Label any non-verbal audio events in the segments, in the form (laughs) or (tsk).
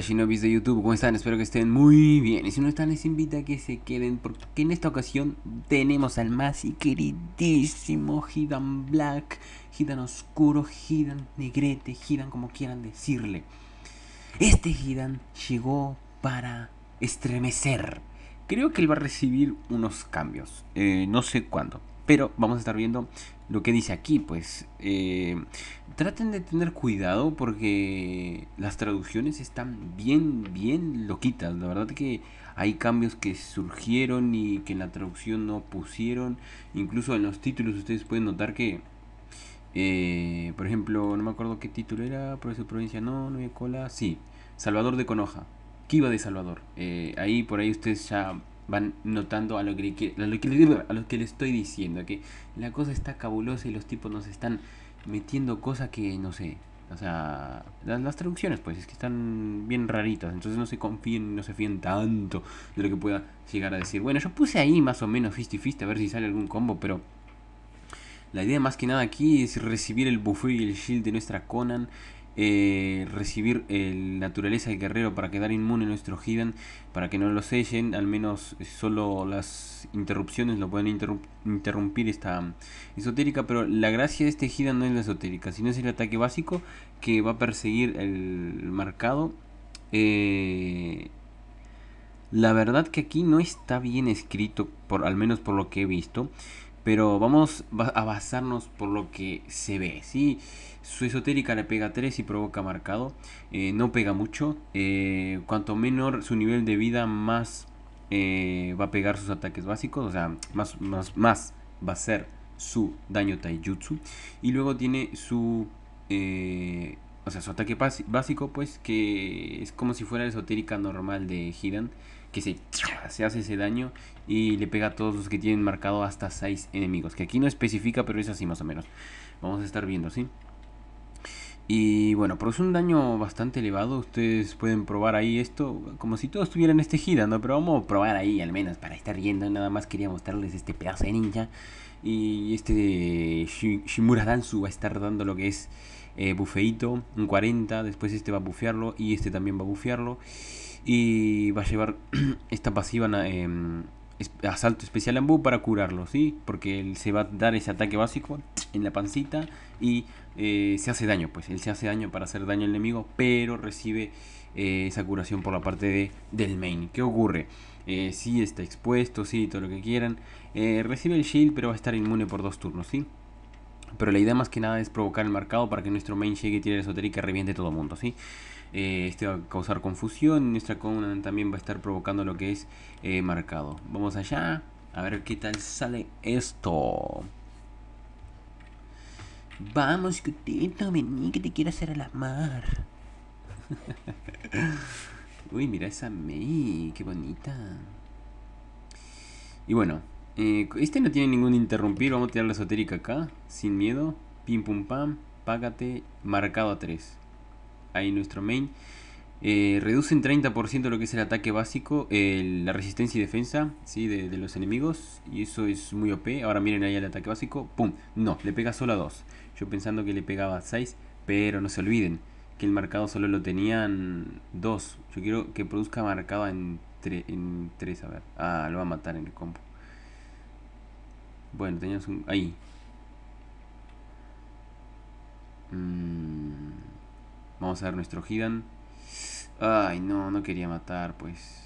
Shinobis de YouTube, ¿cómo están? Espero que estén muy bien. Y si no están, les invito a que se queden porque en esta ocasión tenemos al más y queridísimo Gidan Black, Gidan Oscuro, Gidan Negrete, Gidan como quieran decirle. Este Gidan llegó para estremecer. Creo que él va a recibir unos cambios, eh, no sé cuándo, pero vamos a estar viendo lo que dice aquí, pues eh, traten de tener cuidado porque las traducciones están bien, bien loquitas. La verdad que hay cambios que surgieron y que en la traducción no pusieron. Incluso en los títulos ustedes pueden notar que, eh, por ejemplo, no me acuerdo qué título era, Provincia, provincia, no, no había cola, sí, Salvador de Conoja. iba de Salvador. Eh, ahí por ahí ustedes ya van notando a lo que, le, a lo que, estoy diciendo, que la cosa está cabulosa y los tipos nos están metiendo cosas que no sé. O sea, las, traducciones pues es que están bien raritas, entonces no se confíen, no se fíen tanto de lo que pueda llegar a decir. Bueno, yo puse ahí más o menos fist a ver si sale algún combo, pero la idea más que nada aquí es recibir el buffet y el shield de nuestra Conan eh, recibir el eh, naturaleza del guerrero para quedar inmune nuestro Hidan, para que no lo sellen, al menos eh, solo las interrupciones lo pueden interrumpir esta mm, esotérica, pero la gracia de este Hidan no es la esotérica, sino es el ataque básico que va a perseguir el marcado. la verdad que aquí no está bien escrito, por, al menos por lo que he visto. Pero vamos a basarnos por lo que se ve, Su esotérica le pega 3 y provoca marcado. Eh, no pega mucho. Eh, cuanto menor su nivel de vida, más eh, va a pegar sus ataques básicos. O sea, más, más, más va a ser su daño taijutsu. Y luego tiene su... o sea, su ataque básico, pues, que es como si fuera la esotérica normal de Hidan que se, hace ese daño y le pega a todos los que tienen marcado hasta 6 enemigos. Que aquí no especifica, pero es así más o menos. Vamos a estar viendo, ¿sí? Y bueno, pero es un daño bastante elevado. Ustedes pueden probar ahí esto, como si todos en este gira, ¿no? Pero vamos a probar ahí al menos para estar viendo. Nada más quería mostrarles este pedazo de ninja. Y este Shimura Dansu va a estar dando lo que es eh, bufeito, un 40. Después este va a bufearlo y este también va a bufearlo. Y va a llevar (clears throat) esta pasiva a em, asalto especial en para curarlo, ¿sí? Porque él se va a dar ese ataque básico (tsk) en la pancita y eh, se hace daño, pues. Él se hace daño para hacer daño al enemigo, pero recibe eh, esa curación por la parte de, del main. ¿Qué ocurre? Eh, sí está expuesto, sí, todo lo que quieran. Eh, recibe el shield, pero va a estar inmune por dos turnos, ¿sí? Pero la idea más que nada es provocar el marcado para que nuestro main llegue, tire la esotérica y reviente todo el mundo, ¿sí? Eh, este va a causar confusión, nuestra comuna también va a estar provocando lo que es eh, marcado Vamos allá, a ver qué tal sale esto. Vamos, no vení que te quiero hacer a la mar. Uy, mira esa main qué bonita. Y bueno, eh, este no tiene ningún interrumpir. Vamos a tirar la esotérica acá. Sin miedo. Pim pum pam. Págate. Marcado a 3. Ahí nuestro main. Eh, reduce en 30% lo que es el ataque básico, la resistencia y defensa ¿sí? de, los enemigos. Y eso es muy OP. Ahora miren ahí el ataque básico. ¡Pum! No, le pega solo a 2. Yo pensando que le pegaba a 6. Pero no se olviden que el marcado solo lo tenían 2. Yo quiero que produzca marcado en En 3 a ver. Ah, lo va a matar en el combo. Bueno, tenías un... Ahí. Mm, vamos a ver nuestro Gidan. Ay, no, no quería matar, pues.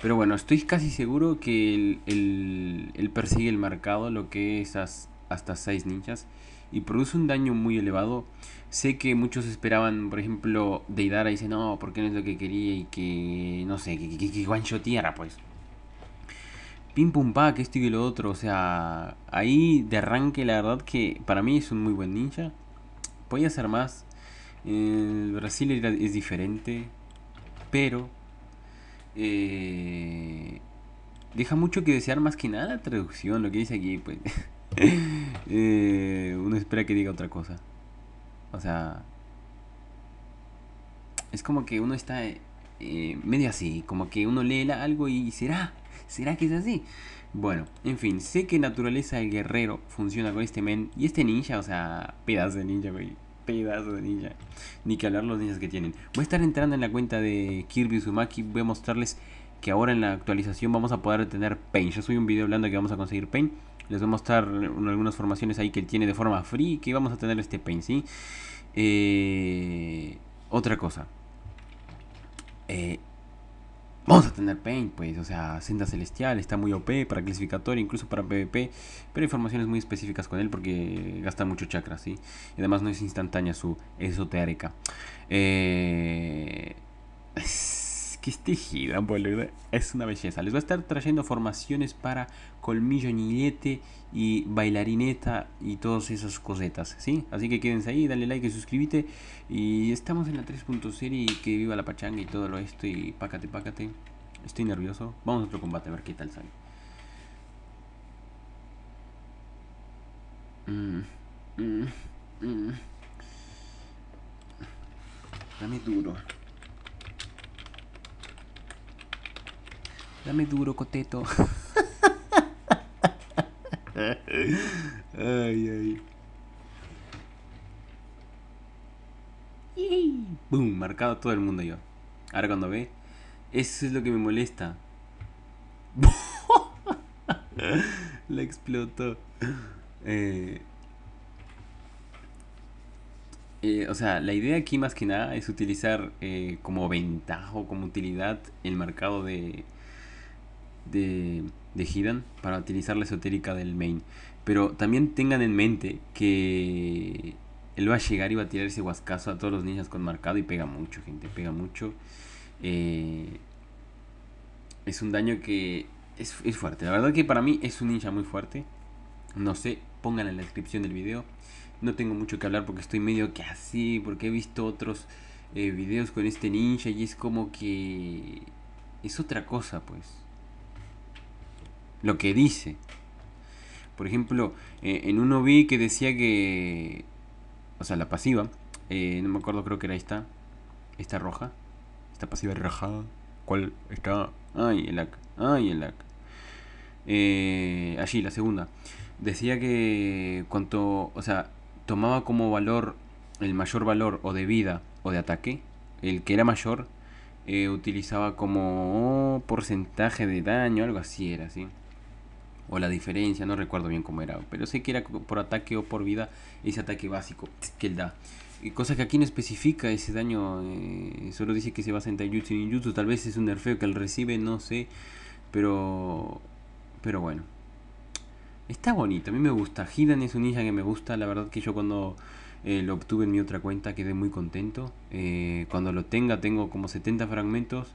Pero bueno, estoy casi seguro que él, persigue el marcado, lo que es hasta seis ninjas, y produce un daño muy elevado. Sé que muchos esperaban, por ejemplo, Deidara dice, no, porque no es lo que quería y que, no sé, que, que, tierra, pues pim pum pa, que esto y lo otro. O sea, ahí de arranque la verdad que para mí es un muy buen ninja. Podía ser más. El Brasil es diferente, pero eh, deja mucho que desear más que nada la traducción, lo que dice aquí, pues. (laughs) Eh, uno espera que diga otra cosa. O sea, es como que uno está eh, medio así, como que uno lee algo y será, será que es así. Bueno, en fin, sé que naturaleza del guerrero funciona con este men y este ninja, o sea, pedazo de ninja, güey. Pedazo de ninja. Ni que hablar los ninjas que tienen. Voy a estar entrando en la cuenta de Kirby Sumaki Voy a mostrarles que ahora en la actualización vamos a poder tener Pain, Yo subí un video hablando que vamos a conseguir Pain, Les voy a mostrar algunas formaciones ahí que tiene de forma free. Que vamos a tener este Pain, ¿sí? Eh, otra cosa. Eh, vamos a tener pain, pues, o sea, Senda Celestial está muy OP para clasificatoria, incluso para PvP, pero informaciones muy específicas con él porque gasta mucho chakra, ¿sí? Y además no es instantánea su esotérica. Eh, que este tejida, boludo. Es una belleza. Les voy a estar trayendo formaciones para colmillo, niñete y bailarineta y todas esas cosetas, ¿sí? Así que quédense ahí, dale like y suscríbete. Y estamos en la 3.0 y que viva la pachanga y todo lo esto y pácate, pácate. Estoy nervioso. Vamos a otro combate a ver qué tal sale. Mm, mm, mm. Dame duro. Dame duro, coteto. ay, ay. Yay. Boom, marcado todo el mundo yo. Ahora cuando ve, eso es lo que me molesta. La (laughs) explotó. Eh, eh, o sea, la idea aquí más que nada es utilizar eh, como ventaja o como utilidad el marcado de, de, de para utilizar la esotérica del main. Pero también tengan en mente que él va a llegar y va a tirar ese huascazo a todos los ninjas con marcado y pega mucho, gente, pega mucho. Eh, es un daño que es, fuerte. La verdad que para mí es un ninja muy fuerte. No sé, Pongan en la descripción del video. No tengo mucho que hablar porque estoy medio que así, porque he visto otros eh, videos con este ninja y es como que es otra cosa, pues lo que dice. Por ejemplo, eh, en uno vi que decía que, o sea, la pasiva, eh, no me acuerdo, creo que era esta, esta roja, esta pasiva rajada ¿cuál está? Ay, el ac, ay, el ac. Eh, allí, la segunda. Decía que cuanto, o sea, tomaba como valor, el mayor valor o de vida o de ataque, el que era mayor, utilizaba como porcentaje de daño, algo así era, ¿sí? la diferencia, no recuerdo bien cómo era, pero sé que era por ataque o por vida ese ataque básico que él da. Y cosa que aquí no especifica ese daño, eh, solo dice que se basa en Taijutsu y Ninjutsu, tal vez es un nerfeo que él recibe, no sé, pero, pero bueno. Está bonito, a mí me gusta. Hidan es un ninja que me gusta. La verdad que yo cuando eh, lo obtuve en mi otra cuenta quedé muy contento. Eh, cuando lo tenga tengo como 70 fragmentos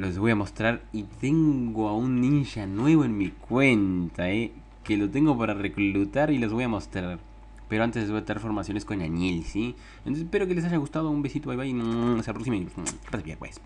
los voy a mostrar y tengo a un ninja nuevo en mi cuenta, eh, que lo tengo para reclutar y los voy a mostrar. Pero antes les voy a dar formaciones con Añil, ¿sí? Entonces espero que les haya gustado, un besito, bye bye, hasta la próxima pues.